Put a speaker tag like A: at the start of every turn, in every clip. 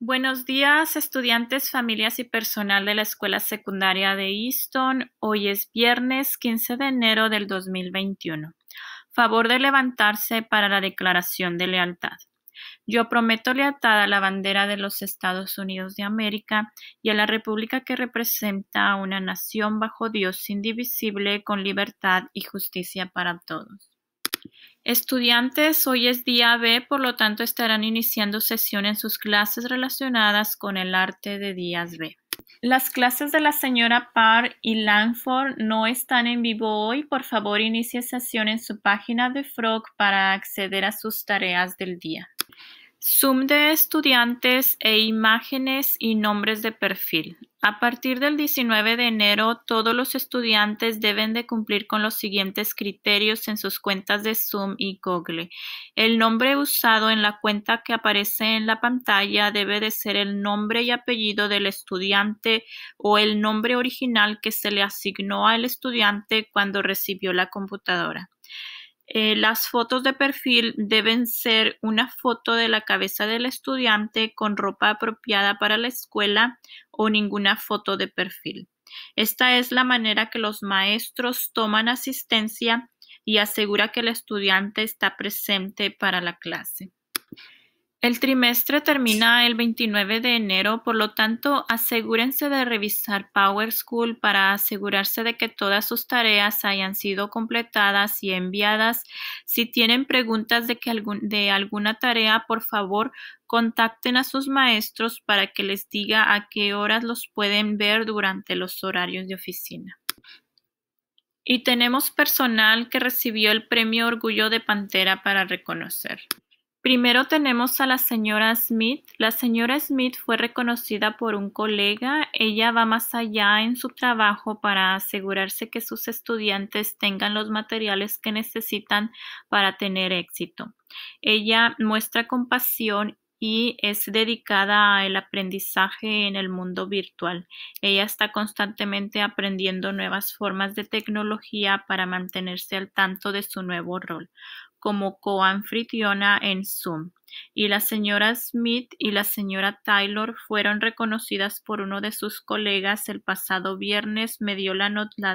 A: Buenos días, estudiantes, familias y personal de la Escuela Secundaria de Easton. Hoy es viernes 15 de enero del 2021. Favor de levantarse para la declaración de lealtad. Yo prometo lealtad a la bandera de los Estados Unidos de América y a la República que representa a una nación bajo Dios indivisible con libertad y justicia para todos. Estudiantes, hoy es día B, por lo tanto estarán iniciando sesión en sus clases relacionadas con el arte de días B. Las clases de la señora Parr y Langford no están en vivo hoy. Por favor, inicie sesión en su página de Frog para acceder a sus tareas del día. Zoom de estudiantes e imágenes y nombres de perfil. A partir del 19 de enero, todos los estudiantes deben de cumplir con los siguientes criterios en sus cuentas de Zoom y Google. El nombre usado en la cuenta que aparece en la pantalla debe de ser el nombre y apellido del estudiante o el nombre original que se le asignó al estudiante cuando recibió la computadora. Eh, las fotos de perfil deben ser una foto de la cabeza del estudiante con ropa apropiada para la escuela o ninguna foto de perfil. Esta es la manera que los maestros toman asistencia y asegura que el estudiante está presente para la clase. El trimestre termina el 29 de enero, por lo tanto, asegúrense de revisar PowerSchool para asegurarse de que todas sus tareas hayan sido completadas y enviadas. Si tienen preguntas de, de alguna tarea, por favor, contacten a sus maestros para que les diga a qué horas los pueden ver durante los horarios de oficina. Y tenemos personal que recibió el premio Orgullo de Pantera para reconocer. Primero tenemos a la señora Smith. La señora Smith fue reconocida por un colega. Ella va más allá en su trabajo para asegurarse que sus estudiantes tengan los materiales que necesitan para tener éxito. Ella muestra compasión y es dedicada al aprendizaje en el mundo virtual. Ella está constantemente aprendiendo nuevas formas de tecnología para mantenerse al tanto de su nuevo rol como co en Zoom, y la señora Smith y la señora Taylor fueron reconocidas por uno de sus colegas el pasado viernes. Me dio las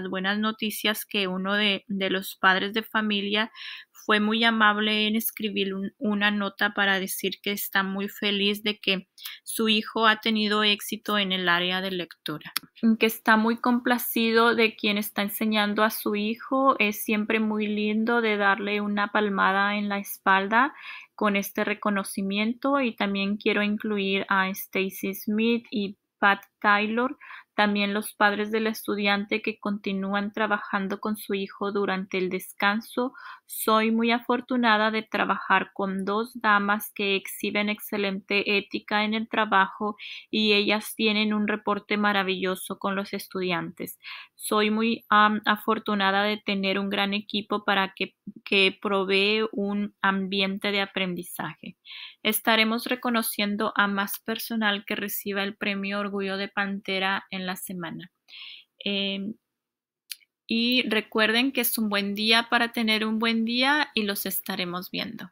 A: buenas noticias que uno de, los padres de familia fue muy amable en escribir una nota para decir que está muy feliz de que su hijo ha tenido éxito en el área de lectura que está muy complacido de quien está enseñando a su hijo. Es siempre muy lindo de darle una palmada en la espalda con este reconocimiento y también quiero incluir a Stacy Smith y Pat Taylor también los padres del estudiante que continúan trabajando con su hijo durante el descanso. Soy muy afortunada de trabajar con dos damas que exhiben excelente ética en el trabajo y ellas tienen un reporte maravilloso con los estudiantes. Soy muy afortunada de tener un gran equipo para que, que provee un ambiente de aprendizaje. Estaremos reconociendo a más personal que reciba el premio Orgullo de Pantera en la semana. Em, y recuerden que es un buen día para tener un buen día y los estaremos viendo.